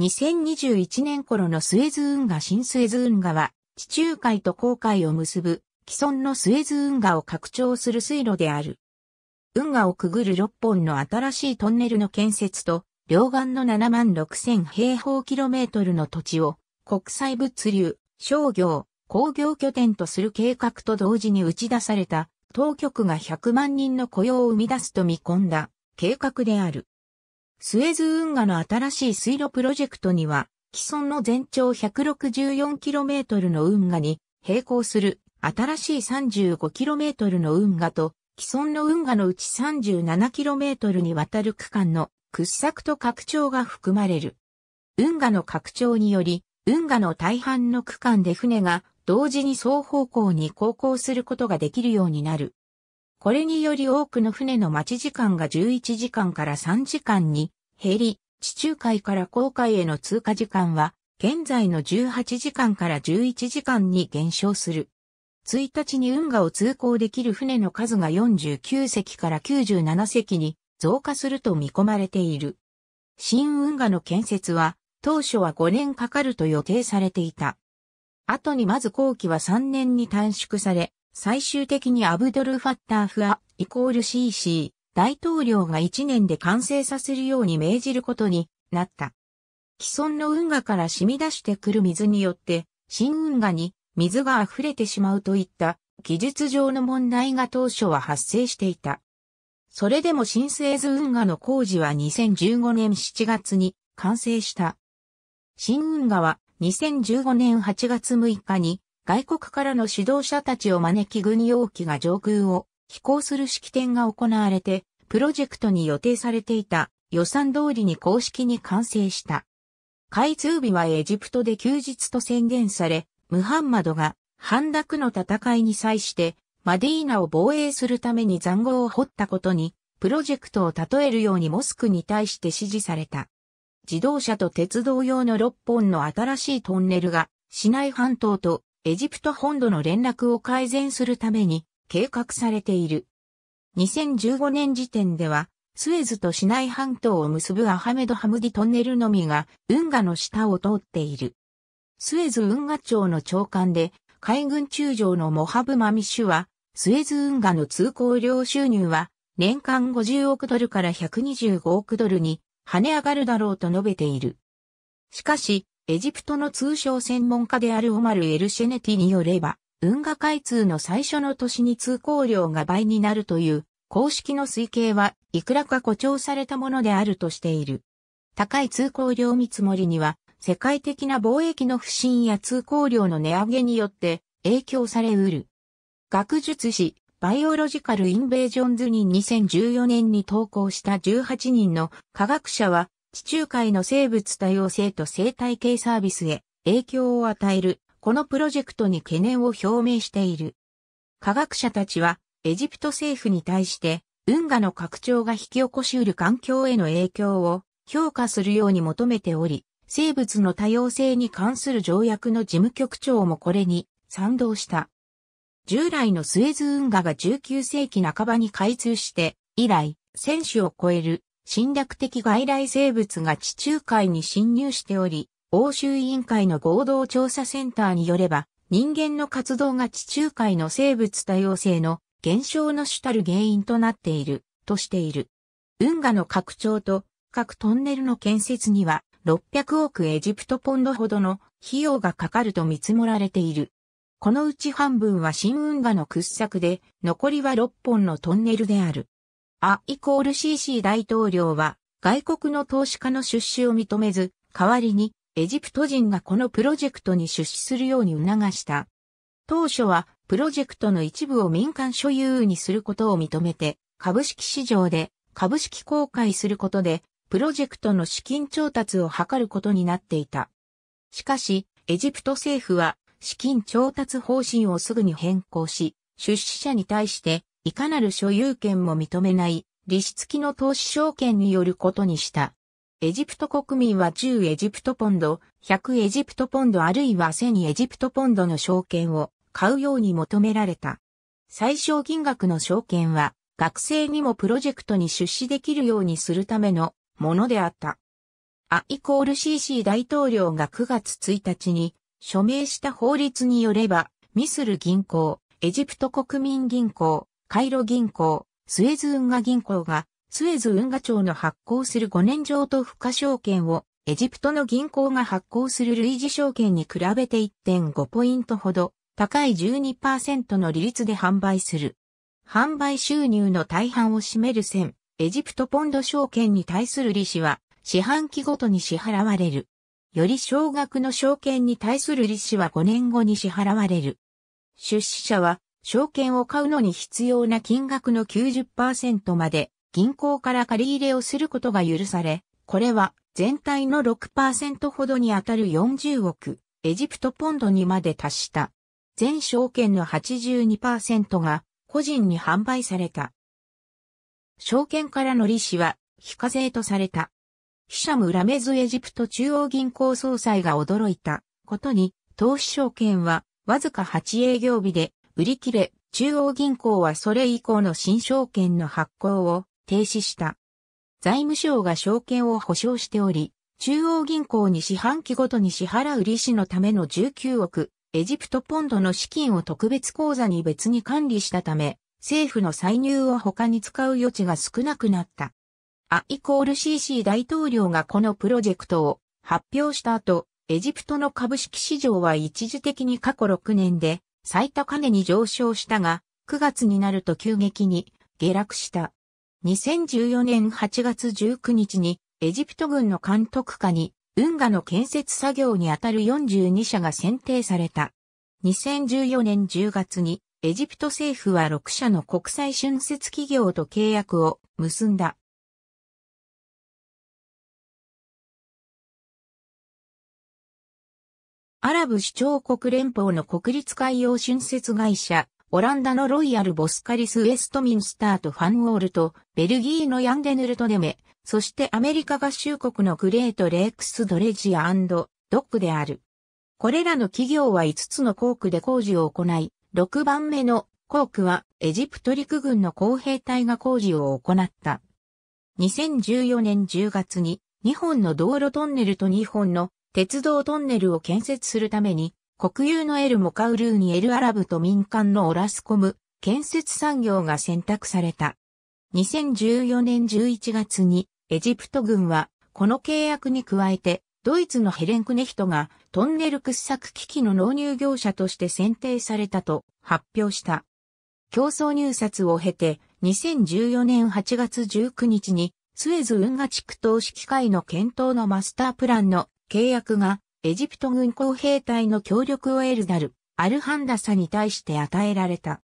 2021年頃のスエズ運河新スエズ運河は、地中海と航海を結ぶ既存のスエズ運河を拡張する水路である。運河をくぐる6本の新しいトンネルの建設と、両岸の7万6千平方キロメートルの土地を国際物流、商業、工業拠点とする計画と同時に打ち出された当局が100万人の雇用を生み出すと見込んだ計画である。スエズ運河の新しい水路プロジェクトには、既存の全長 164km の運河に並行する新しい 35km の運河と、既存の運河のうち 37km にわたる区間の掘削と拡張が含まれる。運河の拡張により、運河の大半の区間で船が同時に双方向に航行することができるようになる。これにより多くの船の待ち時間が11時間から3時間に減り、地中海から航海への通過時間は、現在の18時間から11時間に減少する。1日に運河を通行できる船の数が49隻から97隻に増加すると見込まれている。新運河の建設は当初は5年かかると予定されていた。後にまず工期は3年に短縮され、最終的にアブドル・ファッター・フア、イコール CC、大統領が1年で完成させるように命じることになった。既存の運河から染み出してくる水によって、新運河に水が溢れてしまうといった技術上の問題が当初は発生していた。それでも新製図運河の工事は2015年7月に完成した。新運河は2015年8月6日に外国からの指導者たちを招き軍用機が上空を飛行する式典が行われて、プロジェクトに予定されていた予算通りに公式に完成した。開通日はエジプトで休日と宣言され、ムハンマドが反落の戦いに際してマディーナを防衛するために残壕を掘ったことに、プロジェクトを例えるようにモスクに対して指示された。自動車と鉄道用の6本の新しいトンネルが、市内半島とエジプト本土の連絡を改善するために計画されている。2015年時点では、スエズとシナイ半島を結ぶアハメドハムディトンネルのみが運河の下を通っている。スエズ運河庁の長官で、海軍中将のモハブ・マミシュは、スエズ運河の通行料収入は、年間50億ドルから125億ドルに跳ね上がるだろうと述べている。しかし、エジプトの通商専門家であるオマル・エルシェネティによれば、運河開通の最初の年に通行量が倍になるという公式の推計はいくらか誇張されたものであるとしている。高い通行量見積もりには、世界的な貿易の不振や通行量の値上げによって影響されうる。学術誌、バイオロジカル・インベージョンズに2014年に投稿した18人の科学者は地中海の生物多様性と生態系サービスへ影響を与える、このプロジェクトに懸念を表明している。科学者たちは、エジプト政府に対して、運河の拡張が引き起こし得る環境への影響を評価するように求めており、生物の多様性に関する条約の事務局長もこれに賛同した。従来のスエズ運河が19世紀半ばに開通して、以来、1000種を超える侵略的外来生物が地中海に侵入しており、欧州委員会の合同調査センターによれば、人間の活動が地中海の生物多様性の減少の主たる原因となっている、としている。運河の拡張と各トンネルの建設には600億エジプトポンドほどの費用がかかると見積もられている。このうち半分は新運河の掘削で、残りは6本のトンネルである。ア・イコール CC 大統領は外国の投資家の出資を認めず、代わりにエジプト人がこのプロジェクトに出資するように促した。当初はプロジェクトの一部を民間所有にすることを認めて、株式市場で株式公開することで、プロジェクトの資金調達を図ることになっていた。しかし、エジプト政府は資金調達方針をすぐに変更し、出資者に対していかなる所有権も認めない、利子付きの投資証券によることにした。エジプト国民は10エジプトポンド、100エジプトポンドあるいは1000エジプトポンドの証券を買うように求められた。最小金額の証券は学生にもプロジェクトに出資できるようにするためのものであった。ア・イコール CC 大統領が9月1日に署名した法律によれば、ミスル銀行、エジプト国民銀行、カイロ銀行、スエズ運河銀行が、スエズ運河庁の発行する5年上と付加証券を、エジプトの銀行が発行する類似証券に比べて1.5ポイントほど、高い12%の利率で販売する。販売収入の大半を占める線、エジプトポンド証券に対する利子は、四半期ごとに支払われる。より少額の証券に対する利子は5年後に支払われる。出資者は証券を買うのに必要な金額の90%まで銀行から借り入れをすることが許され、これは全体の6%ほどにあたる40億エジプトポンドにまで達した。全証券の82%が個人に販売された。証券からの利子は非課税とされた。ヒシャム・ラメズエジプト中央銀行総裁が驚いたことに、投資証券はわずか8営業日で売り切れ、中央銀行はそれ以降の新証券の発行を停止した。財務省が証券を保証しており、中央銀行に四半期ごとに支払う利子のための19億、エジプトポンドの資金を特別口座に別に管理したため、政府の歳入を他に使う余地が少なくなった。アイコール CC 大統領がこのプロジェクトを発表した後、エジプトの株式市場は一時的に過去6年で最高値に上昇したが、9月になると急激に下落した。2014年8月19日にエジプト軍の監督下に運河の建設作業にあたる42社が選定された。2014年10月にエジプト政府は6社の国際春節企業と契約を結んだ。アラブ首長国連邦の国立海洋浚設会社、オランダのロイヤル・ボスカリス・ウェストミンスターとファンウォールと、ベルギーのヤンデヌルトデメ、そしてアメリカ合衆国のグレート・レークス・ドレジアドックである。これらの企業は5つの航空で工事を行い、6番目の航空はエジプト陸軍の工兵隊が工事を行った。2014年10月に2本の道路トンネルと2本の鉄道トンネルを建設するために、国有のエルモカウルーニエルアラブと民間のオラスコム、建設産業が選択された。2014年11月にエジプト軍はこの契約に加えてドイツのヘレンクネヒトがトンネル掘削機器の納入業者として選定されたと発表した。競争入札を経て2014年8月19日にスエズ運河地区投資機会の検討のマスタープランの契約がエジプト軍工兵隊の協力を得るダル、アルハンダサに対して与えられた。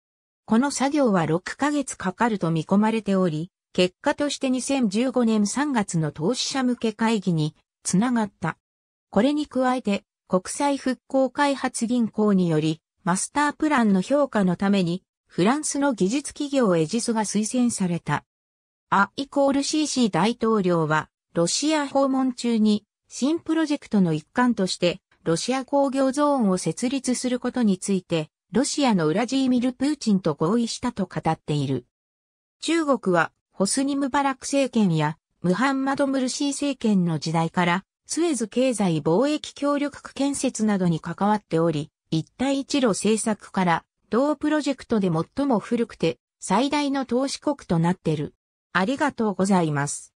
この作業は6ヶ月かかると見込まれており、結果として2015年3月の投資者向け会議につながった。これに加えて、国際復興開発銀行により、マスタープランの評価のために、フランスの技術企業エジスが推薦された。ア・イコール CC 大統領は、ロシア訪問中に新プロジェクトの一環として、ロシア工業ゾーンを設立することについて、ロシアのウラジーミル・プーチンと合意したと語っている。中国は、ホスニムバラク政権や、ムハンマド・ムルシー政権の時代から、スエズ経済貿易協力区建設などに関わっており、一帯一路政策から、同プロジェクトで最も古くて、最大の投資国となっている。ありがとうございます。